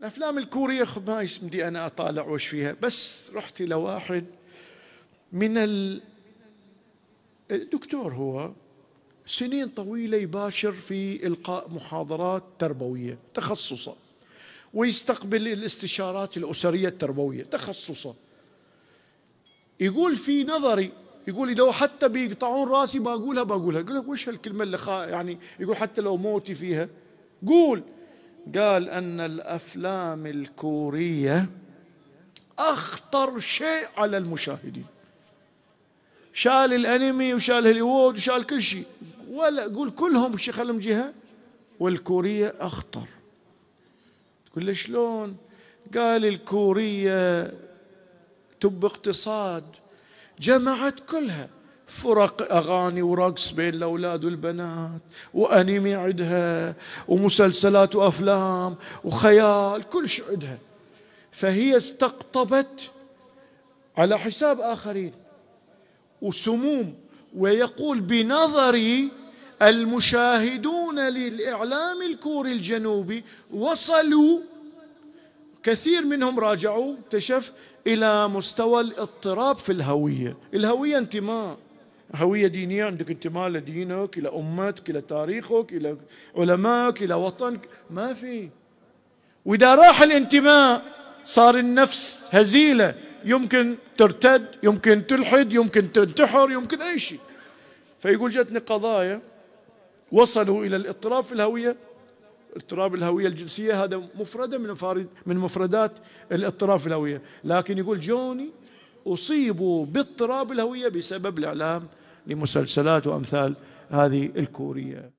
الافلام الكوريه خب ما بدي انا اطالع وش فيها بس رحت الى واحد من ال... الدكتور هو سنين طويله يباشر في القاء محاضرات تربويه تخصصه ويستقبل الاستشارات الاسريه التربويه تخصصه يقول في نظري يقول لو حتى بيقطعون راسي بقولها بقولها يقول لك وش هالكلمه اللي خا يعني يقول حتى لو موتي فيها قول قال ان الافلام الكوريه اخطر شيء على المشاهدين شال الانمي وشال هوليوود وشال كل شيء ولا قول كلهم شي خلهم جهه والكوريه اخطر تقول له شلون؟ قال الكوريه تب اقتصاد جمعت كلها فرق أغاني ورقص بين الأولاد والبنات وأنمي عندها ومسلسلات وأفلام وخيال كل شيء عندها فهي استقطبت على حساب آخرين وسموم ويقول بنظري المشاهدون للإعلام الكوري الجنوبي وصلوا كثير منهم راجعوا اكتشف إلى مستوى الاضطراب في الهوية الهوية انتماء هوية دينية عندك انتماء لدينك إلى أمتك إلى تاريخك إلى علمائك إلى وطنك ما في وإذا راح الانتماء صار النفس هزيلة يمكن ترتد يمكن تلحد يمكن تنتحر يمكن أي شيء فيقول جاتني قضايا وصلوا إلى الاضطراب في الهوية اضطراب الهوية الجنسية هذا مفردة من من مفردات الاضطراب في الهوية لكن يقول جوني أصيبوا باضطراب الهوية بسبب الإعلام لمسلسلات وأمثال هذه الكورية